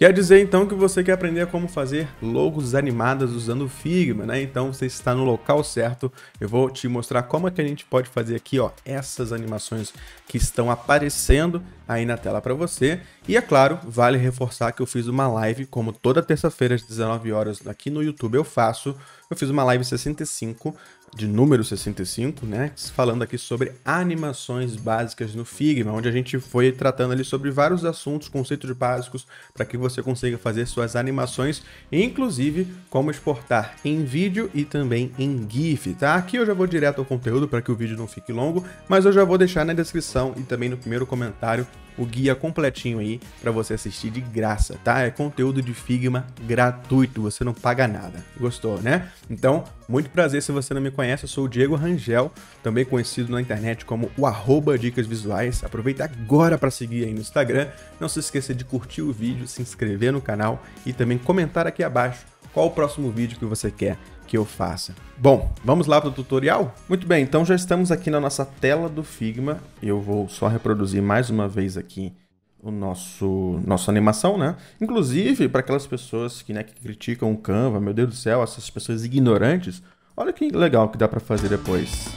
Quer dizer então que você quer aprender como fazer logos animadas usando o Figma, né? Então você está no local certo. Eu vou te mostrar como é que a gente pode fazer aqui, ó, essas animações que estão aparecendo aí na tela para você. E é claro, vale reforçar que eu fiz uma live, como toda terça-feira às 19 horas aqui no YouTube eu faço. Eu fiz uma live 65 de número 65, né? Falando aqui sobre animações básicas no Figma, onde a gente foi tratando ali sobre vários assuntos, conceitos básicos para que você consiga fazer suas animações, inclusive como exportar em vídeo e também em GIF, tá? Aqui eu já vou direto ao conteúdo para que o vídeo não fique longo, mas eu já vou deixar na descrição e também no primeiro comentário o guia completinho aí para você assistir de graça, tá? É conteúdo de Figma gratuito, você não paga nada. Gostou, né? Então, muito prazer se você não me conhece, eu sou o Diego Rangel, também conhecido na internet como o arroba dicas visuais. Aproveita agora para seguir aí no Instagram. Não se esqueça de curtir o vídeo, se inscrever no canal e também comentar aqui abaixo qual o próximo vídeo que você quer que eu faça. Bom, vamos lá para o tutorial? Muito bem, então já estamos aqui na nossa tela do Figma. Eu vou só reproduzir mais uma vez aqui o nosso nossa animação, né? Inclusive, para aquelas pessoas que, né, que criticam o Canva, meu Deus do céu, essas pessoas ignorantes, olha que legal que dá para fazer depois.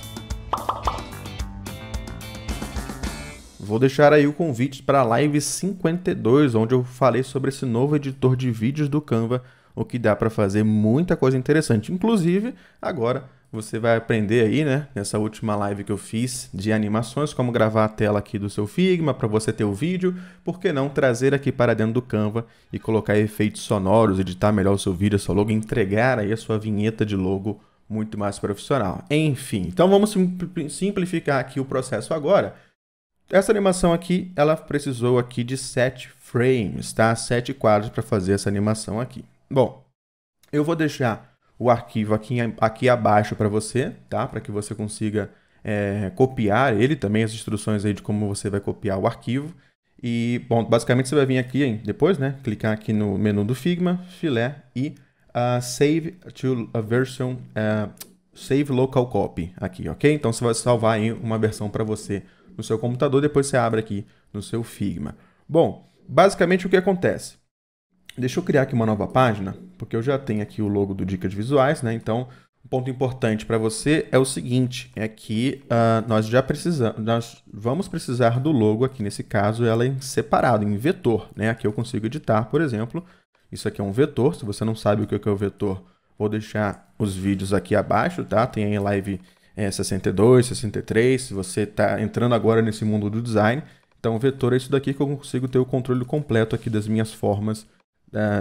Vou deixar aí o convite para a live 52, onde eu falei sobre esse novo editor de vídeos do Canva o que dá para fazer muita coisa interessante. Inclusive, agora você vai aprender aí, né, nessa última live que eu fiz de animações, como gravar a tela aqui do seu Figma para você ter o vídeo, por que não trazer aqui para dentro do Canva e colocar efeitos sonoros, editar melhor o seu vídeo, seu logo, entregar aí a sua vinheta de logo muito mais profissional. Enfim, então vamos simplificar aqui o processo agora. Essa animação aqui, ela precisou aqui de 7 frames, tá? 7 quadros para fazer essa animação aqui. Bom, eu vou deixar o arquivo aqui, aqui abaixo para você, tá? Para que você consiga é, copiar ele também, as instruções aí de como você vai copiar o arquivo. E, bom, basicamente você vai vir aqui hein, depois, né? Clicar aqui no menu do Figma, filé e uh, Save to a version, uh, Save local copy aqui, ok? Então você vai salvar aí uma versão para você no seu computador, depois você abre aqui no seu Figma. Bom, basicamente o que acontece? Deixa eu criar aqui uma nova página, porque eu já tenho aqui o logo do Dicas Visuais, né? Então, um ponto importante para você é o seguinte, é que uh, nós já precisamos, nós vamos precisar do logo aqui, nesse caso, ela é em separado, em vetor, né? Aqui eu consigo editar, por exemplo, isso aqui é um vetor, se você não sabe o que é, é o vetor, vou deixar os vídeos aqui abaixo, tá? Tem aí live é, 62, 63, se você está entrando agora nesse mundo do design, então vetor é isso daqui que eu consigo ter o controle completo aqui das minhas formas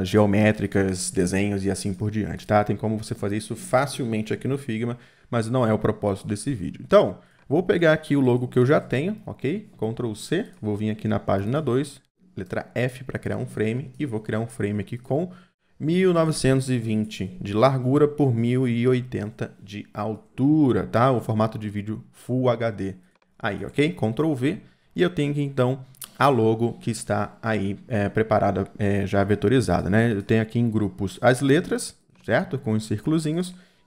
geométricas, desenhos e assim por diante, tá? Tem como você fazer isso facilmente aqui no Figma, mas não é o propósito desse vídeo. Então, vou pegar aqui o logo que eu já tenho, ok? Ctrl C, vou vir aqui na página 2, letra F para criar um frame e vou criar um frame aqui com 1920 de largura por 1080 de altura, tá? O formato de vídeo Full HD. Aí, ok? Ctrl V. E eu tenho que, então, a logo que está aí é, preparada, é, já vetorizada. Né? Eu tenho aqui em grupos as letras, certo? Com os círculos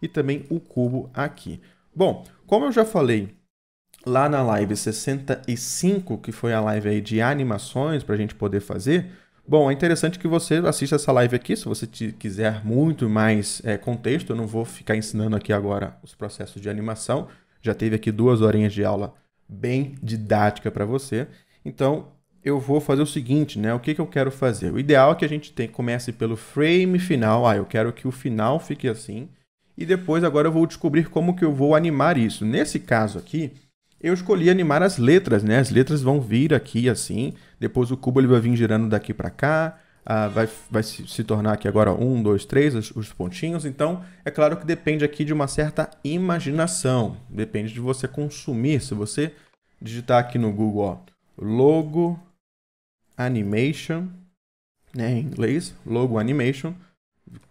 e também o cubo aqui. Bom, como eu já falei lá na live 65, que foi a live aí de animações para a gente poder fazer, bom, é interessante que você assista essa live aqui, se você quiser muito mais é, contexto, eu não vou ficar ensinando aqui agora os processos de animação, já teve aqui duas horinhas de aula bem didática para você, então eu vou fazer o seguinte, né? O que, que eu quero fazer? O ideal é que a gente tem, comece pelo frame final. Ah, eu quero que o final fique assim. E depois agora eu vou descobrir como que eu vou animar isso. Nesse caso aqui, eu escolhi animar as letras, né? As letras vão vir aqui assim. Depois o cubo ele vai vir girando daqui para cá. Ah, vai, vai se tornar aqui agora um, dois, três, os, os pontinhos. Então, é claro que depende aqui de uma certa imaginação. Depende de você consumir. Se você digitar aqui no Google, ó, logo Animation, né, em inglês, Logo Animation.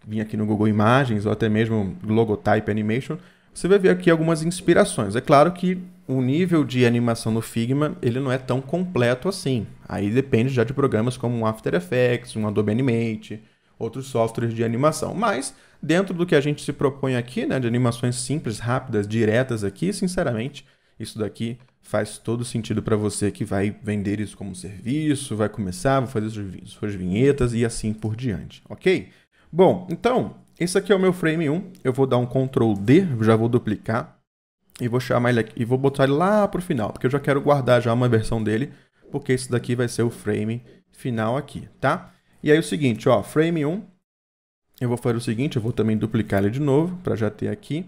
Vim aqui no Google Imagens ou até mesmo Logotype Animation. Você vai ver aqui algumas inspirações. É claro que o nível de animação no Figma ele não é tão completo assim. Aí depende já de programas como um After Effects, um Adobe Animate, outros softwares de animação. Mas dentro do que a gente se propõe aqui, né, de animações simples, rápidas, diretas aqui, sinceramente, isso daqui faz todo sentido para você que vai vender isso como serviço, vai começar, vai fazer suas vinhetas e assim por diante, ok? Bom, então, esse aqui é o meu frame 1, eu vou dar um Ctrl D, já vou duplicar e vou chamar ele aqui, e vou botar ele lá para o final, porque eu já quero guardar já uma versão dele, porque esse daqui vai ser o frame final aqui, tá? E aí o seguinte, ó, frame 1, eu vou fazer o seguinte, eu vou também duplicar ele de novo, para já ter aqui.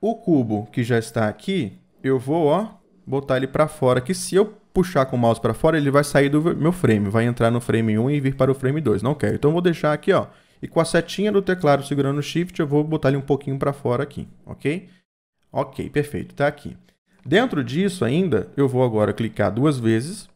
O cubo que já está aqui, eu vou, ó, botar ele para fora, que se eu puxar com o mouse para fora, ele vai sair do meu frame, vai entrar no frame 1 e vir para o frame 2. Não quero. Então vou deixar aqui, ó. E com a setinha do teclado segurando o shift, eu vou botar ele um pouquinho para fora aqui, OK? OK, perfeito, tá aqui. Dentro disso ainda, eu vou agora clicar duas vezes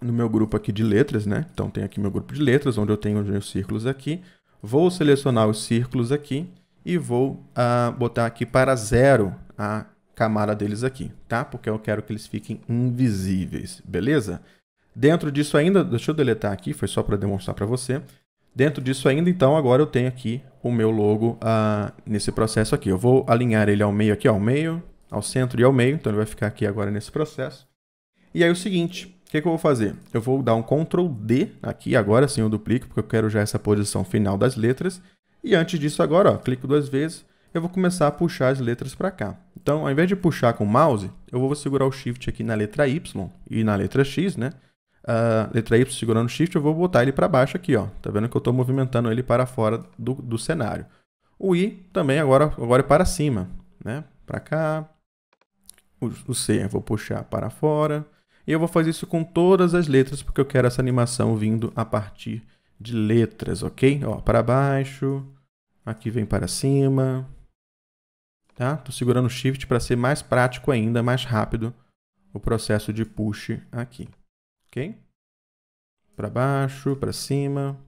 no meu grupo aqui de letras, né? Então tem aqui meu grupo de letras, onde eu tenho os meus círculos aqui. Vou selecionar os círculos aqui e vou ah, botar aqui para zero a camada deles aqui, tá? Porque eu quero que eles fiquem invisíveis, beleza? Dentro disso ainda, deixa eu deletar aqui, foi só para demonstrar para você. Dentro disso ainda, então, agora eu tenho aqui o meu logo ah, nesse processo aqui. Eu vou alinhar ele ao meio aqui, ao meio, ao centro e ao meio. Então ele vai ficar aqui agora nesse processo. E aí o seguinte, o que, que, eu vou fazer? Eu vou dar um Ctrl D aqui, agora sim eu duplico, porque eu quero já essa posição final das letras. E antes disso agora, ó, clico duas vezes, eu vou começar a puxar as letras para cá. Então, ao invés de puxar com o mouse, eu vou segurar o shift aqui na letra Y e na letra X, né? Uh, letra Y segurando o shift, eu vou botar ele para baixo aqui, ó. Tá vendo que eu estou movimentando ele para fora do, do cenário. O I também agora, agora é para cima, né? Para cá. O, o C eu vou puxar para fora. E eu vou fazer isso com todas as letras, porque eu quero essa animação vindo a partir de letras, ok? Ó, para baixo, aqui vem para cima, tá? Tô segurando o shift para ser mais prático ainda, mais rápido o processo de push aqui, ok? Para baixo, para cima.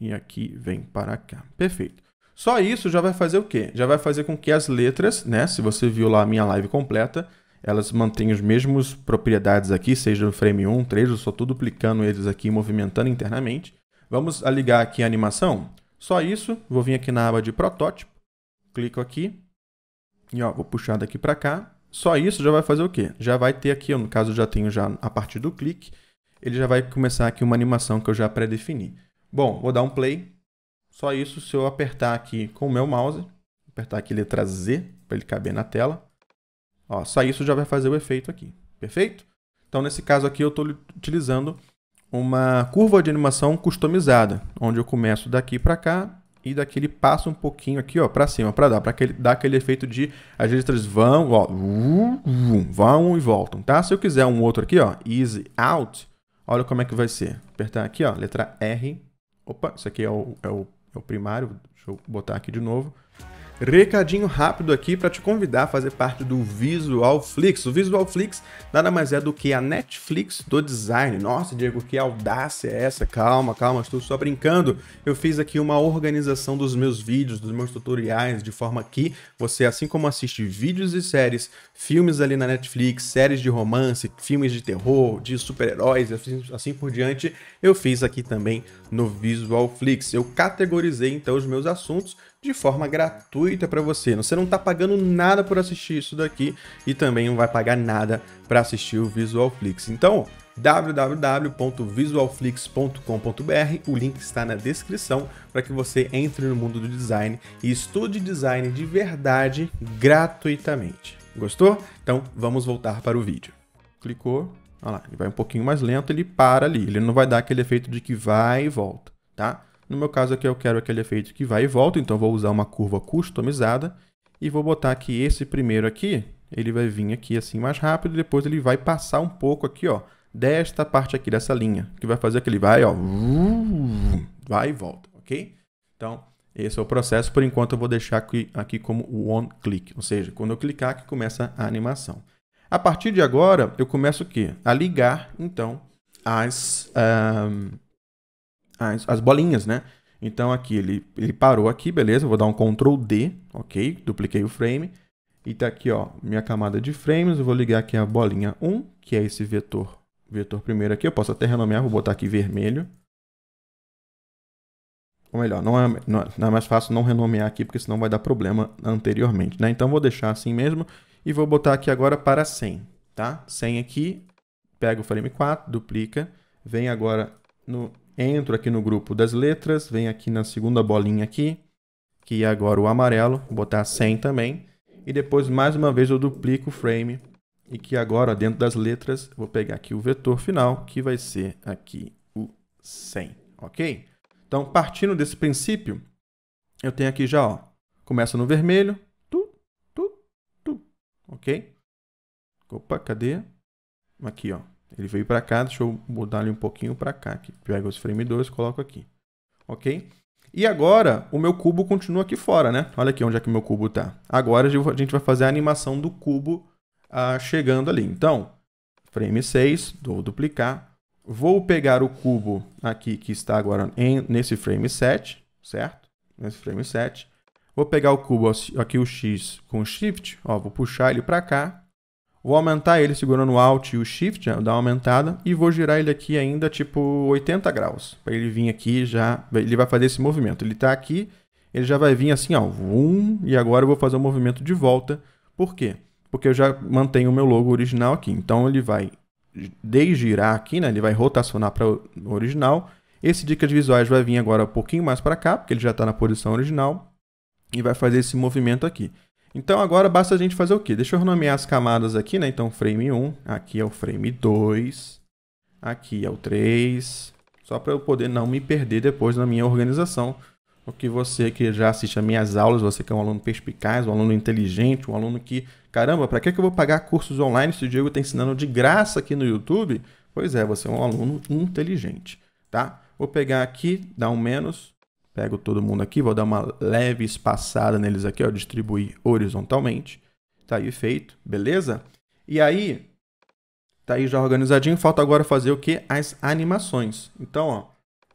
E aqui vem para cá. Perfeito. Só isso já vai fazer o quê? Já vai fazer com que as letras, né? Se você viu lá a minha live completa, elas mantêm as mesmas propriedades aqui, seja no frame 1, 3, eu só estou duplicando eles aqui e movimentando internamente. Vamos ligar aqui a animação? Só isso, vou vir aqui na aba de protótipo, clico aqui e ó, vou puxar daqui para cá. Só isso já vai fazer o quê? Já vai ter aqui, no caso já tenho já a partir do clique, ele já vai começar aqui uma animação que eu já pré-defini Bom, vou dar um play. Só isso se eu apertar aqui com o meu mouse, apertar aqui letra Z para ele caber na tela. Ó, só isso já vai fazer o efeito aqui, perfeito? Então nesse caso aqui eu estou utilizando uma curva de animação customizada, onde eu começo daqui para cá e daqui ele passa um pouquinho aqui, ó, para cima, para dar, para dar aquele efeito de as letras vão, ó, vão e voltam, tá? Se eu quiser um outro aqui, ó, easy out, olha como é que vai ser. Apertar aqui, ó, letra R. Opa, isso aqui é o, é o, é o primário, deixa eu botar aqui de novo. Recadinho rápido aqui para te convidar a fazer parte do Visual Flix. O Visual Flix nada mais é do que a Netflix do design. Nossa, Diego, que audácia é essa? Calma, calma, estou só brincando. Eu fiz aqui uma organização dos meus vídeos, dos meus tutoriais, de forma que você, assim como assiste vídeos e séries, filmes ali na Netflix, séries de romance, filmes de terror, de super-heróis, assim, assim por diante, eu fiz aqui também no Visual Flix. Eu categorizei então os meus assuntos de forma gratuita para você. Você não está pagando nada por assistir isso daqui e também não vai pagar nada para assistir o então, Visualflix. Então, www.visualflix.com.br, o link está na descrição para que você entre no mundo do design e estude design de verdade gratuitamente. Gostou? Então, vamos voltar para o vídeo. Clicou, olha lá, ele vai um pouquinho mais lento, ele para ali, ele não vai dar aquele efeito de que vai e volta, tá? No meu caso aqui eu quero aquele efeito que vai e volta, então vou usar uma curva customizada e vou botar que esse primeiro aqui, ele vai vir aqui assim mais rápido, depois ele vai passar um pouco aqui, ó, desta parte aqui dessa linha, que vai fazer aquele vai, ó, vai e volta, ok? Então, esse é o processo, por enquanto eu vou deixar aqui, aqui como one click, ou seja, quando eu clicar que começa a animação. A partir de agora, eu começo o quê? A ligar, então, as, um, ah, as, as bolinhas, né? Então aqui ele, ele parou aqui, beleza? Eu vou dar um Ctrl D, ok? Dupliquei o frame. E tá aqui, ó, minha camada de frames. Eu vou ligar aqui a bolinha 1, que é esse vetor, vetor primeiro aqui. Eu posso até renomear, vou botar aqui vermelho. Ou melhor, não é, não é, não é mais fácil não renomear aqui, porque senão vai dar problema anteriormente, né? Então vou deixar assim mesmo e vou botar aqui agora para 100, tá? 100 aqui, pega o frame 4, duplica, vem agora no entro aqui no grupo das letras, venho aqui na segunda bolinha aqui, que é agora o amarelo, vou botar 100 também, e depois mais uma vez eu duplico o frame, e que agora dentro das letras, vou pegar aqui o vetor final, que vai ser aqui o 100, ok? Então, partindo desse princípio, eu tenho aqui já, ó, começa no vermelho, tu, tu, tu, ok? Opa, cadê? Aqui, ó, ele veio para cá, deixa eu mudar ele um pouquinho para cá. Aqui. Pego os frame 2, coloco aqui. Ok? E agora, o meu cubo continua aqui fora, né? Olha aqui onde é que o meu cubo está. Agora a gente vai fazer a animação do cubo ah, chegando ali. Então, frame 6, vou duplicar. Vou pegar o cubo aqui que está agora em, nesse frame 7, certo? Nesse frame 7. Vou pegar o cubo aqui, o X, com Shift. Ó, vou puxar ele para cá Vou aumentar ele segurando o Alt e o Shift, dar uma aumentada, e vou girar ele aqui ainda tipo 80 graus, para ele vir aqui já, ele vai fazer esse movimento. Ele está aqui, ele já vai vir assim, ó, vum, e agora eu vou fazer o um movimento de volta. Por quê? Porque eu já mantenho o meu logo original aqui. Então ele vai desgirar aqui, né? Ele vai rotacionar para o original. Esse dicas visuais vai vir agora um pouquinho mais para cá, porque ele já está na posição original e vai fazer esse movimento aqui. Então agora basta a gente fazer o quê? Deixa eu nomear as camadas aqui, né? Então frame 1, aqui é o frame 2, aqui é o 3, só para eu poder não me perder depois na minha organização. Porque você que já assiste a minhas aulas, você que é um aluno perspicaz, um aluno inteligente, um aluno que, caramba, para que, que eu vou pagar cursos online se o Diego está ensinando de graça aqui no YouTube? Pois é, você é um aluno inteligente, tá? Vou pegar aqui, dar um menos, Pego todo mundo aqui, vou dar uma leve espaçada neles aqui, ó, distribuir horizontalmente. Tá aí feito, beleza? E aí, tá aí já organizadinho, falta agora fazer o que? As animações. Então, ó,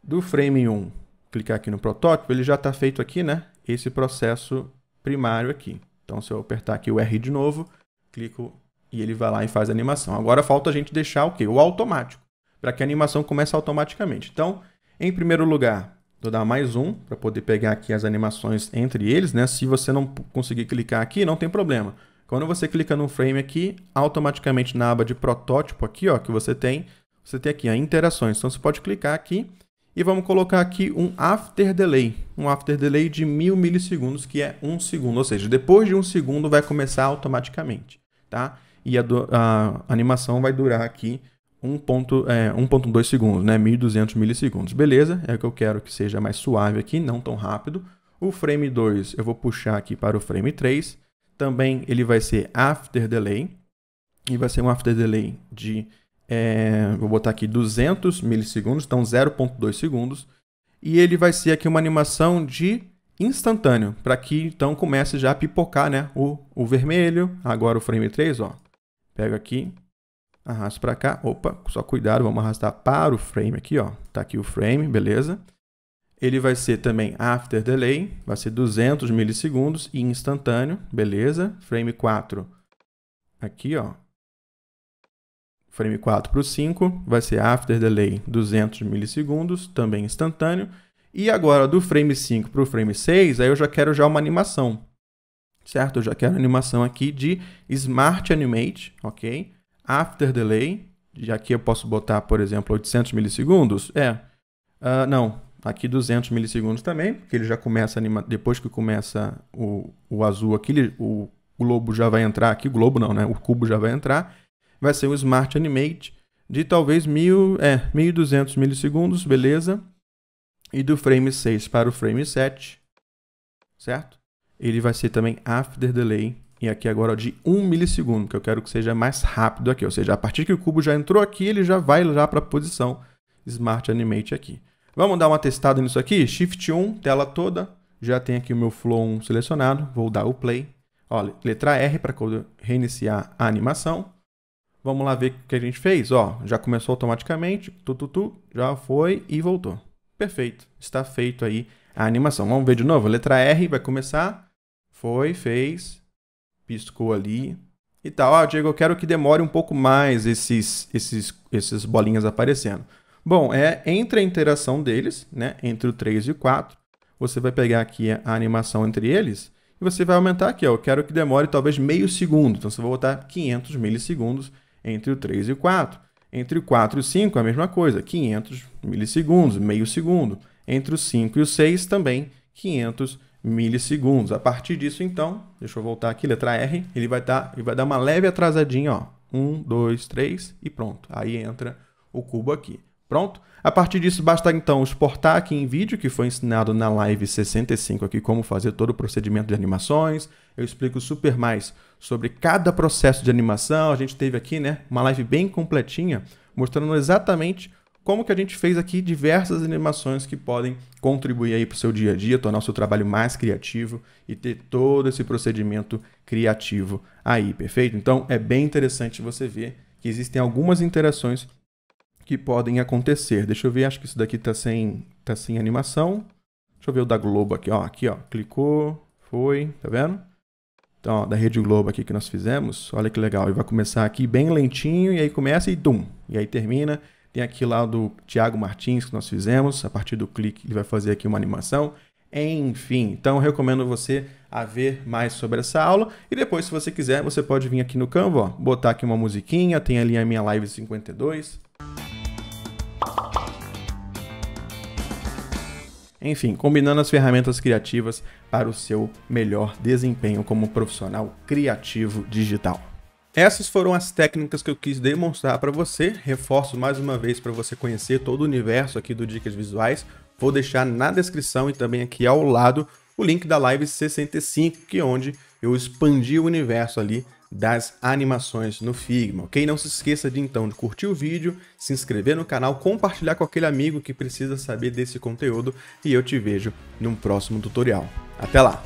do frame 1, clicar aqui no protótipo, ele já está feito aqui, né? Esse processo primário aqui. Então, se eu apertar aqui o R de novo, clico e ele vai lá e faz a animação. Agora falta a gente deixar o quê? O automático, para que a animação comece automaticamente. Então, em primeiro lugar, Vou dar mais um para poder pegar aqui as animações entre eles, né? Se você não conseguir clicar aqui, não tem problema. Quando você clica no frame aqui, automaticamente na aba de protótipo aqui, ó, que você tem, você tem aqui a interações. Então você pode clicar aqui e vamos colocar aqui um after delay, um after delay de mil milissegundos, que é um segundo, ou seja, depois de um segundo vai começar automaticamente, tá? E a, a animação vai durar aqui 1.2 é, segundos, né? 1200 milissegundos. Beleza, é o que eu quero que seja mais suave aqui, não tão rápido. O frame 2 eu vou puxar aqui para o frame 3. Também ele vai ser after delay. E vai ser um after delay de, é, vou botar aqui 200 milissegundos, então 0.2 segundos. E ele vai ser aqui uma animação de instantâneo, para que então comece já a pipocar né? o, o vermelho. Agora o frame 3, ó. Pega aqui, arrasto para cá, opa, só cuidado, vamos arrastar para o frame aqui, ó. Tá aqui o frame, beleza? Ele vai ser também after delay, vai ser 200 milissegundos e instantâneo, beleza? Frame 4 aqui, ó. Frame 4 para o 5 vai ser after delay 200 milissegundos, também instantâneo. E agora do frame 5 para o frame 6, aí eu já quero já uma animação, certo? Eu já quero animação aqui de Smart Animate, ok? after delay, já aqui eu posso botar, por exemplo, 800 milissegundos? É. Uh, não, aqui 200 milissegundos também, porque ele já começa, anima... depois que começa o, o azul aqui, ele, o globo já vai entrar, aqui o globo não, né? O cubo já vai entrar. Vai ser o Smart Animate de talvez mil, é, 1200 milissegundos, beleza? E do frame 6 para o frame 7, certo? Ele vai ser também after delay e aqui agora de 1 milissegundo, que eu quero que seja mais rápido aqui. Ou seja, a partir que o cubo já entrou aqui, ele já vai lá para a posição Smart Animate aqui. Vamos dar uma testada nisso aqui? Shift 1, tela toda. Já tem aqui o meu Flow 1 selecionado. Vou dar o play. Olha, letra R para reiniciar a animação. Vamos lá ver o que a gente fez. Ó, já começou automaticamente. Tu, tu, tu, já foi e voltou. Perfeito. Está feito aí a animação. Vamos ver de novo. Letra R vai começar. Foi, fez, piscou ali e tal. Ah, Diego, eu quero que demore um pouco mais esses, esses, esses bolinhas aparecendo. Bom, é entre a interação deles, né, entre o 3 e o 4, você vai pegar aqui a animação entre eles e você vai aumentar aqui. Ó, eu quero que demore talvez meio segundo, então você vai botar 500 milissegundos entre o 3 e o 4. Entre o 4 e o 5 é a mesma coisa, 500 milissegundos, meio segundo. Entre o 5 e o 6 também 500 milissegundos. A partir disso, então, deixa eu voltar aqui, letra R, ele vai, tá, ele vai dar uma leve atrasadinha, ó. 1, 2, 3 e pronto. Aí entra o cubo aqui. Pronto? A partir disso, basta então exportar aqui em vídeo, que foi ensinado na live 65 aqui, como fazer todo o procedimento de animações. Eu explico super mais sobre cada processo de animação. A gente teve aqui né, uma live bem completinha, mostrando exatamente como que a gente fez aqui diversas animações que podem contribuir aí para o seu dia a dia, tornar o seu trabalho mais criativo e ter todo esse procedimento criativo aí, perfeito? Então é bem interessante você ver que existem algumas interações que podem acontecer. Deixa eu ver, acho que isso daqui está sem, tá sem animação. Deixa eu ver o da Globo aqui, ó. Aqui, ó. Clicou, foi, tá vendo? Então, ó, da Rede Globo aqui que nós fizemos. Olha que legal. Ele vai começar aqui bem lentinho, e aí começa e dum. E aí termina. Tem aqui lá do Tiago Martins que nós fizemos. A partir do clique, ele vai fazer aqui uma animação. Enfim, então recomendo você a ver mais sobre essa aula. E depois, se você quiser, você pode vir aqui no Canva, ó, botar aqui uma musiquinha, tem ali a minha live 52. Enfim, combinando as ferramentas criativas para o seu melhor desempenho como profissional criativo digital. Essas foram as técnicas que eu quis demonstrar para você. Reforço mais uma vez para você conhecer todo o universo aqui do Dicas Visuais. Vou deixar na descrição e também aqui ao lado o link da Live 65, que é onde eu expandi o universo ali das animações no Figma, ok? Não se esqueça de então de curtir o vídeo, se inscrever no canal, compartilhar com aquele amigo que precisa saber desse conteúdo e eu te vejo num próximo tutorial. Até lá!